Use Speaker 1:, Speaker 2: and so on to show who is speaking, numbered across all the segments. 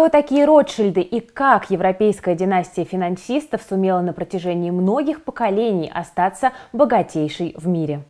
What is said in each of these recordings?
Speaker 1: Кто такие Ротшильды и как европейская династия финансистов сумела на протяжении многих поколений остаться богатейшей в мире?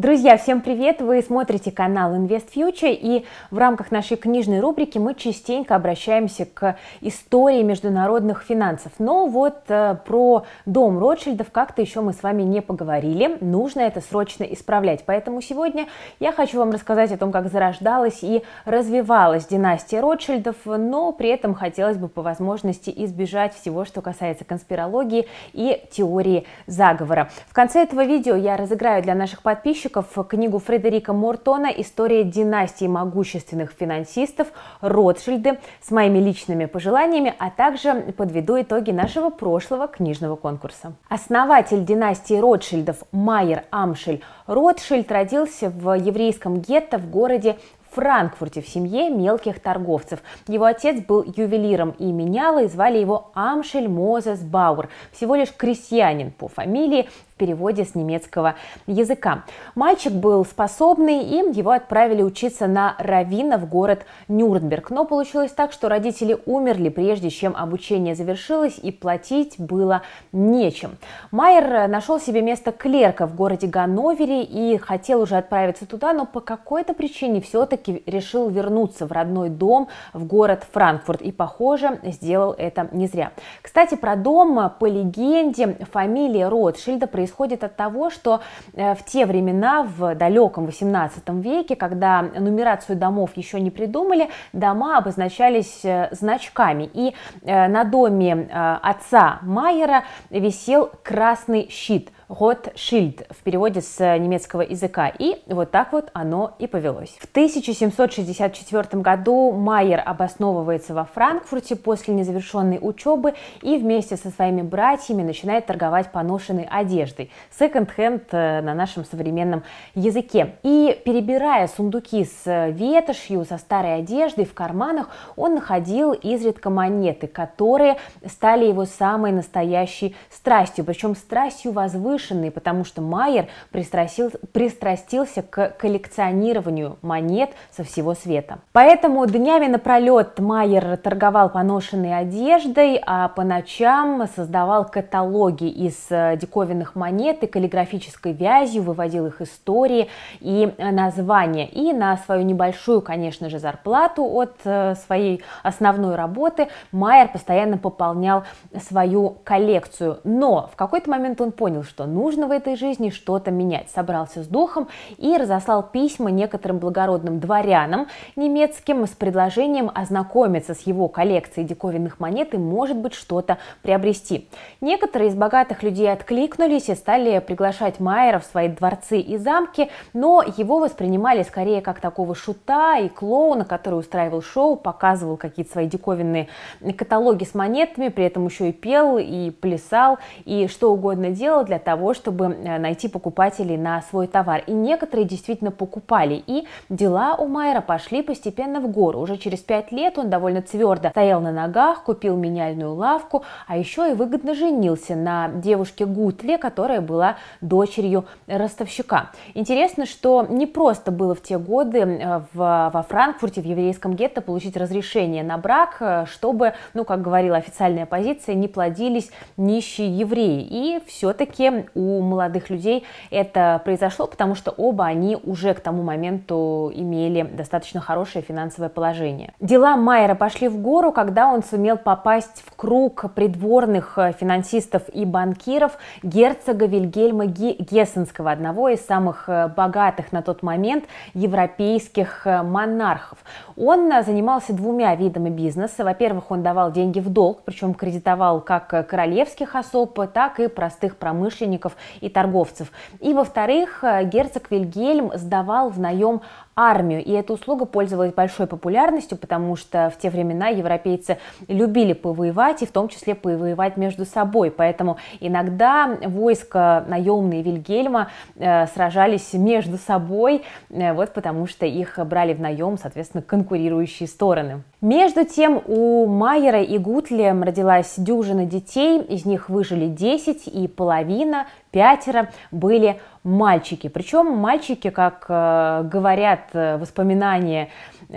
Speaker 1: Друзья, всем привет! Вы смотрите канал Invest Future и в рамках нашей книжной рубрики мы частенько обращаемся к истории международных финансов. Но вот э, про дом Ротшильдов как-то еще мы с вами не поговорили. Нужно это срочно исправлять. Поэтому сегодня я хочу вам рассказать о том, как зарождалась и развивалась династия Ротшильдов, но при этом хотелось бы по возможности избежать всего, что касается конспирологии и теории заговора. В конце этого видео я разыграю для наших подписчиков подписчиков книгу Фредерика Мортона «История династии могущественных финансистов Ротшильды» с моими личными пожеланиями, а также подведу итоги нашего прошлого книжного конкурса. Основатель династии Ротшильдов Майер Амшель Ротшильд родился в еврейском гетто в городе Франкфурте в семье мелких торговцев. Его отец был ювелиром и менял, и звали его Амшель Мозес Бауэр, всего лишь крестьянин по фамилии, переводе с немецкого языка. Мальчик был способный, и его отправили учиться на равина в город Нюрнберг. Но получилось так, что родители умерли, прежде чем обучение завершилось, и платить было нечем. Майер нашел себе место клерка в городе Ганновере и хотел уже отправиться туда, но по какой-то причине все-таки решил вернуться в родной дом, в город Франкфурт. И, похоже, сделал это не зря. Кстати, про дом, по легенде, фамилия Ротшильда происходит происходит от того, что э, в те времена, в далеком 18 веке, когда нумерацию домов еще не придумали, дома обозначались э, значками. И э, на доме отца Майера висел красный щит – Ротшильд в переводе с немецкого языка. И вот так вот оно и повелось. В 1764 году Майер обосновывается во Франкфурте после незавершенной учебы и вместе со своими братьями начинает торговать поношенной одеждой. Секонд-хенд э, на нашем современном языке. И перебирая сундуки с э, ветошью, со старой одеждой в карманах, он находил изредка монеты, которые стали его самой настоящей страстью, причем страстью возвышенной повышенный, потому что Майер пристрастил, пристрастился к коллекционированию монет со всего света. Поэтому днями напролет Майер торговал поношенной одеждой, а по ночам создавал каталоги из э, диковинных монет и каллиграфической вязью, выводил их истории и э, названия. И на свою небольшую, конечно же, зарплату от э, своей основной работы Майер постоянно пополнял свою коллекцию. Но в какой-то момент он понял, что нужно в этой жизни что-то менять. Собрался с духом и разослал письма некоторым благородным дворянам немецким с предложением ознакомиться с его коллекцией диковинных монет и, может быть, что-то приобрести. Некоторые из богатых людей откликнулись и стали приглашать Майера в свои дворцы и замки, но его воспринимали скорее как такого шута и клоуна, который устраивал шоу, показывал какие-то свои диковинные каталоги с монетами, при этом еще и пел, и плясал, и что угодно делал для того, того, чтобы э, найти покупателей на свой товар. И некоторые действительно покупали. И дела у Майера пошли постепенно в гору. Уже через пять лет он довольно твердо стоял на ногах, купил меняльную лавку, а еще и выгодно женился на девушке Гутле, которая была дочерью ростовщика. Интересно, что не просто было в те годы э, в, во Франкфурте, в еврейском гетто, получить разрешение на брак, э, чтобы, ну, как говорила официальная позиция, не плодились нищие евреи. И все-таки у молодых людей это произошло, потому что оба они уже к тому моменту имели достаточно хорошее финансовое положение. Дела Майера пошли в гору, когда он сумел попасть в круг придворных э, финансистов и банкиров герцога Вильгельма Гессенского, одного из самых э, богатых на тот момент европейских э, монархов. Он занимался двумя видами бизнеса. Во-первых, он давал деньги в долг, причем кредитовал как королевских особ, так и простых промышленников промышленников и торговцев. И, во-вторых, э, герцог Вильгельм сдавал в наем армию. И эта услуга пользовалась большой популярностью, потому что в те времена европейцы любили повоевать, и в том числе повоевать между собой. Поэтому иногда войска наемные Вильгельма э, сражались между собой, э, вот потому что их брали в наем, соответственно, конкурирующие стороны. Между тем у Майера и Гутли родилась дюжина детей, из них выжили 10 и половина пятеро были мальчики. Причем мальчики, как э, говорят э, воспоминания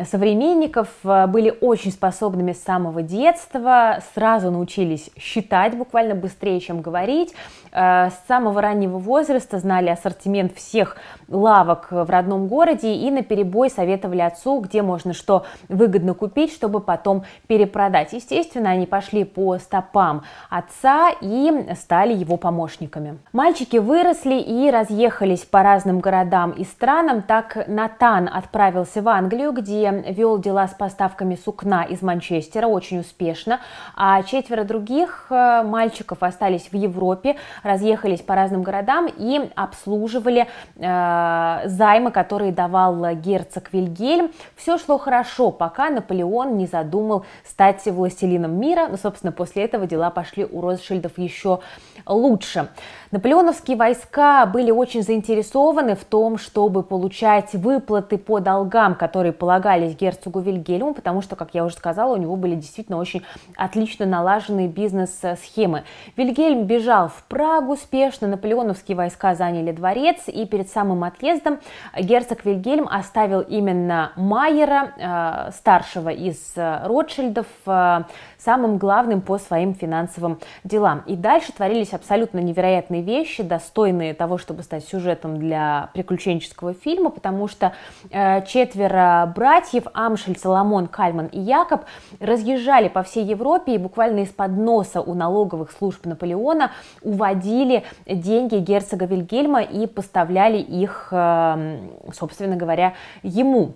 Speaker 1: современников э, были очень способными с самого детства, сразу научились считать буквально быстрее, чем говорить. Э, с самого раннего возраста знали ассортимент всех лавок в родном городе и на перебой советовали отцу, где можно что выгодно купить, чтобы потом перепродать. Естественно, они пошли по стопам отца и стали его помощниками. Мальчики выросли и разъехались по разным городам и странам. Так Натан отправился в Англию, где России вел дела с поставками сукна из Манчестера очень успешно, а четверо других э, мальчиков остались в Европе, разъехались по разным городам и обслуживали э, займы, которые давал герцог Вильгельм. Все шло хорошо, пока Наполеон не задумал стать властелином мира. Но, ну, собственно, после этого дела пошли у Ротшильдов еще лучше. Наполеоновские войска были очень заинтересованы в том, чтобы получать выплаты по долгам, которые полагались герцогу Вильгельму, потому что, как я уже сказала, у него были действительно очень отлично налаженные бизнес-схемы. Вильгельм бежал в Прагу спешно, наполеоновские войска заняли дворец, и перед самым отъездом герцог Вильгельм оставил именно Майера, э, старшего из э, Ротшильдов, э, самым главным по своим финансовым делам. И дальше творились абсолютно невероятные вещи, достойные того, чтобы стать сюжетом для приключенческого фильма, потому что э, четверо братьев, Амшель, Соломон, Кальман и Якоб, разъезжали по всей Европе и буквально из-под носа у налоговых служб Наполеона уводили деньги герцога Вильгельма и поставляли их, э, собственно говоря, ему.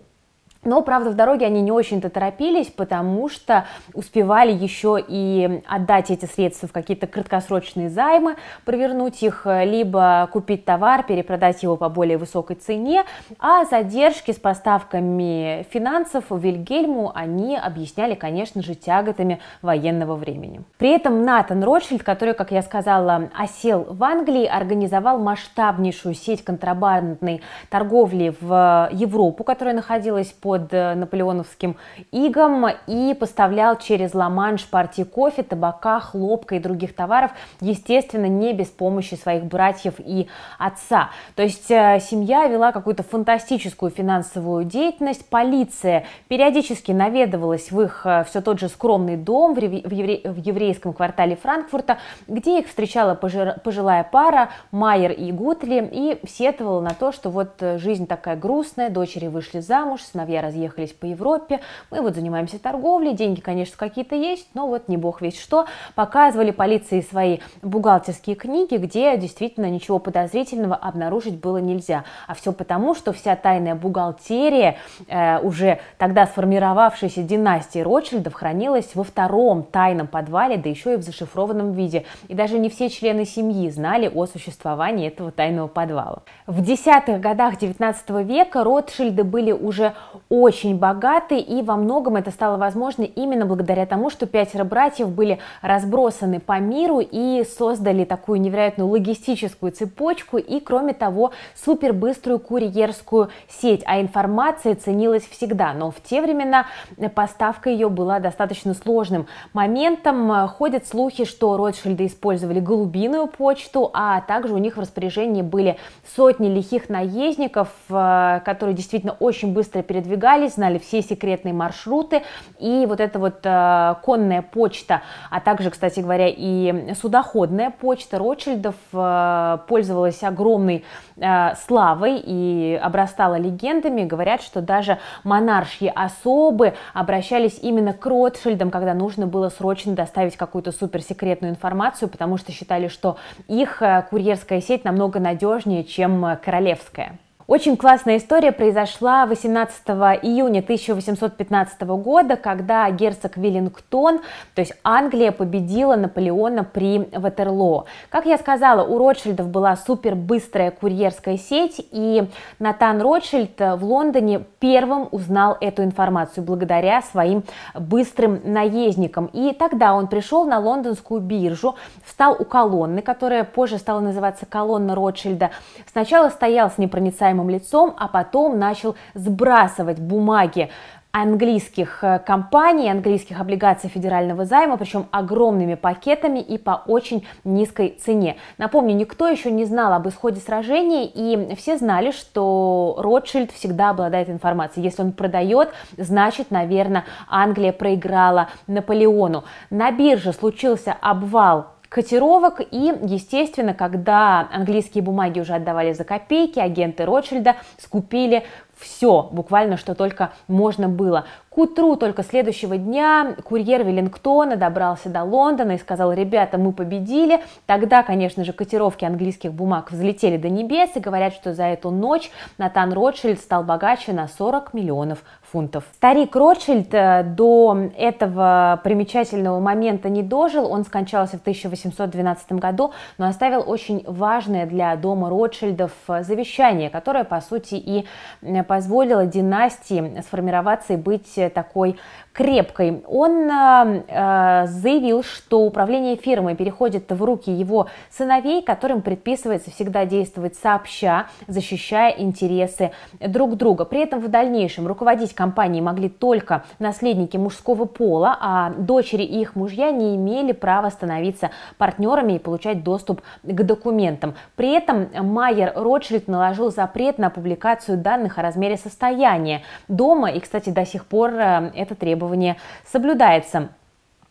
Speaker 1: Но, правда, в дороге они не очень-то торопились, потому что успевали еще и отдать эти средства в какие-то краткосрочные займы, провернуть их, э, либо купить товар, перепродать его по более высокой цене. А задержки с поставками финансов Вильгельму они объясняли, конечно же, тяготами военного времени. При этом Натан Ротшильд, который, как я сказала, осел в Англии, организовал масштабнейшую сеть контрабандной торговли в Европу, которая находилась по под э, наполеоновским игом и поставлял через Ла-Манш партии кофе, табака, хлопка и других товаров, естественно, не без помощи своих братьев и отца. То есть э, семья вела какую-то фантастическую финансовую деятельность, полиция периодически наведывалась в их э, все тот же скромный дом в, евре... в еврейском квартале Франкфурта, где их встречала пожир... пожилая пара Майер и Гутли и сетовала на то, что вот жизнь такая грустная, дочери вышли замуж, сыновья друзья разъехались по Европе, мы вот занимаемся торговлей, деньги, конечно, какие-то есть, но вот не бог весь что. Показывали полиции свои бухгалтерские книги, где действительно ничего подозрительного обнаружить было нельзя. А все потому, что вся тайная бухгалтерия э, уже тогда сформировавшейся династии Ротшильдов хранилась во втором тайном подвале, да еще и в зашифрованном виде. И даже не все члены семьи знали о существовании этого тайного подвала. В десятых годах 19 века Ротшильды были уже очень богаты, и во многом это стало возможно именно благодаря тому, что пятеро братьев были разбросаны по миру и создали такую невероятную логистическую цепочку и, кроме того, супербыструю курьерскую сеть. А информация ценилась всегда, но в те времена поставка ее была достаточно сложным моментом. Ходят слухи, что Ротшильды использовали голубиную почту, а также у них в распоряжении были сотни лихих наездников, э, которые действительно очень быстро передвигались передвигались, знали все секретные маршруты, и вот эта вот э, конная почта, а также, кстати говоря, и судоходная почта Ротшильдов э, пользовалась огромной э, славой и обрастала легендами. Говорят, что даже монаршьи особы обращались именно к Ротшильдам, когда нужно было срочно доставить какую-то суперсекретную информацию, потому что считали, что их э, курьерская сеть намного надежнее, чем э, королевская. Очень классная история произошла 18 июня 1815 года, когда герцог Веллингтон, то есть Англия, победила Наполеона при Ватерлоо. Как я сказала, у Ротшильдов была супербыстрая курьерская сеть, и Натан Ротшильд в Лондоне первым узнал эту информацию благодаря своим быстрым наездникам. И тогда он пришел на лондонскую биржу, встал у колонны, которая позже стала называться колонна Ротшильда. Сначала стоял с непроницаемым воображаемым лицом, а потом начал сбрасывать бумаги английских э, компаний, английских облигаций федерального займа, причем огромными пакетами и по очень низкой цене. Напомню, никто еще не знал об исходе сражения, и все знали, что Ротшильд всегда обладает информацией. Если он продает, значит, наверное, Англия проиграла Наполеону. На бирже случился обвал котировок. И, естественно, когда английские бумаги уже отдавали за копейки, агенты Ротшильда скупили все, буквально, что только можно было утру только следующего дня курьер Веллингтона добрался до Лондона и сказал, ребята, мы победили. Тогда, конечно же, котировки английских бумаг взлетели до небес и говорят, что за эту ночь Натан Ротшильд стал богаче на 40 миллионов фунтов. Старик Ротшильд э, до этого примечательного момента не дожил, он скончался в 1812 году, но оставил очень важное для дома Ротшильдов э, завещание, которое, по сути, и э, позволило династии сформироваться и быть такой крепкой. Он эм, э, заявил, что управление фирмой переходит в руки его сыновей, которым предписывается всегда действовать сообща, защищая интересы друг друга. При этом в дальнейшем руководить компанией могли только наследники мужского пола, а дочери и их мужья не имели права становиться партнерами и получать доступ к документам. При этом Майер Ротшильд наложил запрет на публикацию данных о размере состояния дома, и, кстати, до сих пор Э, это требование соблюдается.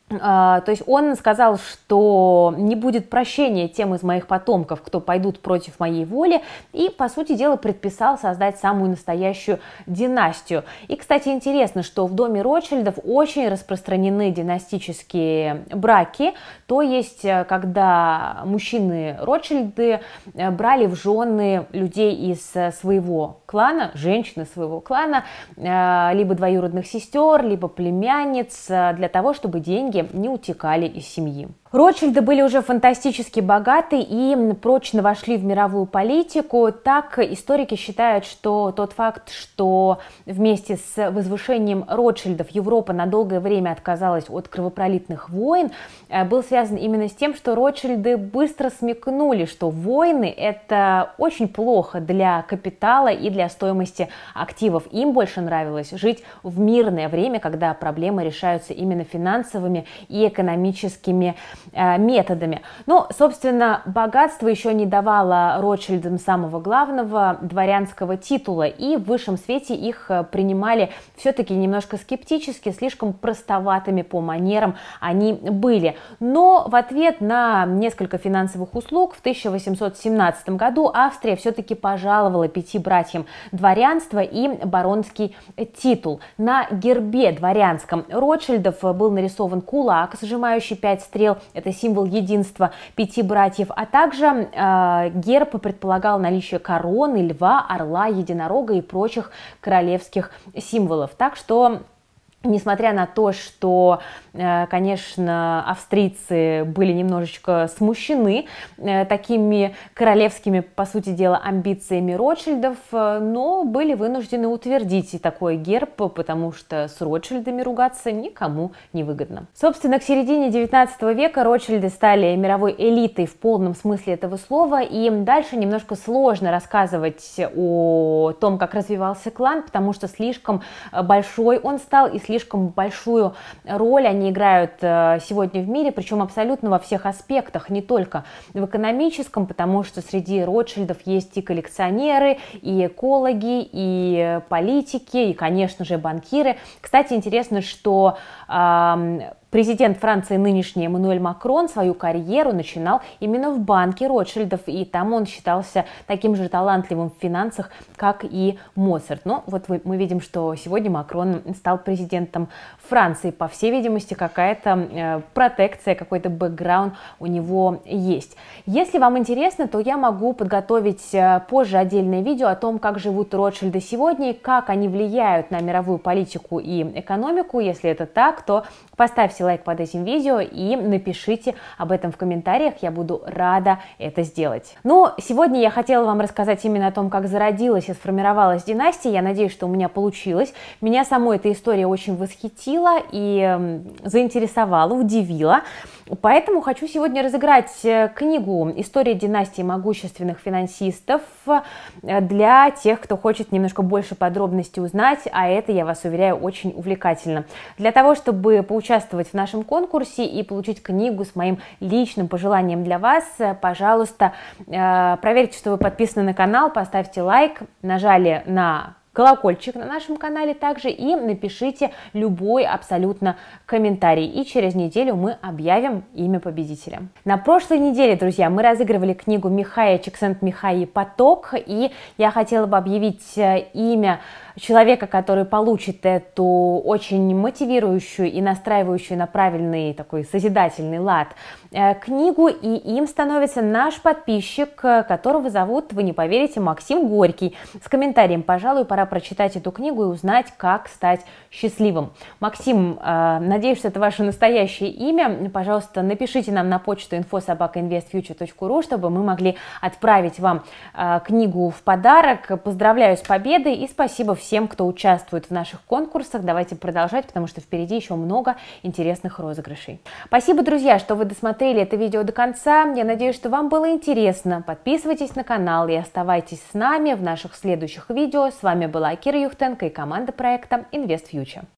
Speaker 1: Э, то есть он сказал, что не будет прощения тем из моих потомков, кто пойдут против моей воли, и, по сути дела, предписал создать самую настоящую династию. И, кстати, интересно, что в доме Ротшильдов очень распространены династические браки, то есть, э, когда мужчины Ротшильды брали в жены людей из своего клана, женщины своего клана, э, либо двоюродных сестер, либо племянниц, э, для того, чтобы деньги не утекали из семьи. Ротшильды были уже фантастически богаты и прочно вошли в мировую политику. Так историки считают, что тот факт, что вместе с возвышением Ротшильдов Европа на долгое время отказалась от кровопролитных войн, э, был связан именно с тем, что Ротшильды быстро смекнули, что войны – это очень плохо для капитала и для стоимости активов. Им больше нравилось жить в мирное время, когда проблемы решаются именно финансовыми и экономическими Э, методами. Ну, собственно, богатство еще не давало Ротшильдам самого главного дворянского титула, и в высшем свете их э, принимали все-таки немножко скептически, слишком простоватыми по манерам они были. Но в ответ на несколько финансовых услуг в 1817 году Австрия все-таки пожаловала пяти братьям дворянство и баронский титул. На гербе дворянском Ротшильдов был нарисован кулак, сжимающий пять стрел, это символ единства пяти братьев, а также э, герб предполагал наличие короны, льва, орла, единорога и прочих королевских символов. Так что Несмотря на то, что, э, конечно, австрийцы были немножечко смущены э, такими королевскими, по сути дела, амбициями Ротшильдов, э, но были вынуждены утвердить такой герб, потому что с Ротшильдами ругаться никому не выгодно. Собственно, к середине 19 века Ротшильды стали мировой элитой в полном смысле этого слова, и дальше немножко сложно рассказывать о том, как развивался клан, потому что слишком большой он стал и слишком слишком большую роль они играют э, сегодня в мире, причем абсолютно во всех аспектах, не только в экономическом, потому что среди Ротшильдов есть и коллекционеры, и экологи, и политики, и, конечно же, банкиры. Кстати, интересно, что Президент Франции нынешний Эммануэль Макрон свою карьеру начинал именно в банке Ротшильдов, и там он считался таким же талантливым в финансах, как и Моцарт. Но вот мы видим, что сегодня Макрон стал президентом Франции. По всей видимости, какая-то э, протекция, какой-то бэкграунд у него есть. Если вам интересно, то я могу подготовить э, позже отдельное видео о том, как живут Ротшильды сегодня, и как они влияют на мировую политику и экономику. Если это так, то поставьте поставьте лайк под этим видео и напишите об этом в комментариях, я буду рада это сделать. Ну, сегодня я хотела вам рассказать именно о том, как зародилась и сформировалась династия, я надеюсь, что у меня получилось. Меня самой эта история очень восхитила и заинтересовала, удивила, поэтому хочу сегодня разыграть э, книгу «История династии могущественных финансистов» для тех, кто хочет немножко больше подробностей узнать, а это, я вас уверяю, очень увлекательно. Для того, чтобы поучаствовать поучаствовать в нашем конкурсе и получить книгу с моим личным пожеланием для вас, э, пожалуйста, э, проверьте, что вы подписаны на канал, поставьте лайк, нажали на колокольчик на нашем канале также и напишите любой абсолютно комментарий. И через неделю мы объявим имя победителя. На прошлой неделе, друзья, мы разыгрывали книгу Михая Чексент Михаи «Поток», и я хотела бы объявить э, имя человека, который получит эту очень мотивирующую и настраивающую на правильный такой созидательный лад э, книгу, и им становится наш подписчик, э, которого зовут, вы не поверите, Максим Горький, с комментарием, пожалуй, пора прочитать эту книгу и узнать, как стать счастливым. Максим, э, надеюсь, что это ваше настоящее имя. Пожалуйста, напишите нам на почту infosobakainvestfuture.ru, чтобы мы могли отправить вам книгу в подарок. Поздравляю с победой и спасибо всем всем, кто участвует в наших конкурсах. Давайте продолжать, потому что впереди еще много интересных розыгрышей. Спасибо, друзья, что вы досмотрели это видео до конца. Я надеюсь, что вам было интересно. Подписывайтесь на канал и оставайтесь с нами в наших следующих видео. С вами была Кира Юхтенко и команда проекта InvestFuture.